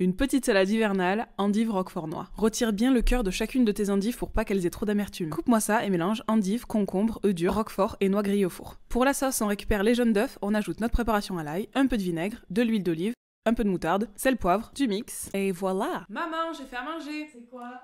Une petite salade hivernale, endive roquefort noix. Retire bien le cœur de chacune de tes endives pour pas qu'elles aient trop d'amertume. Coupe-moi ça et mélange endives, concombre, œufs durs, roquefort et noix grillées au four. Pour la sauce, on récupère les jaunes d'œufs, on ajoute notre préparation à l'ail, un peu de vinaigre, de l'huile d'olive, un peu de moutarde, sel poivre, du mix, et voilà Maman, j'ai fait à manger C'est quoi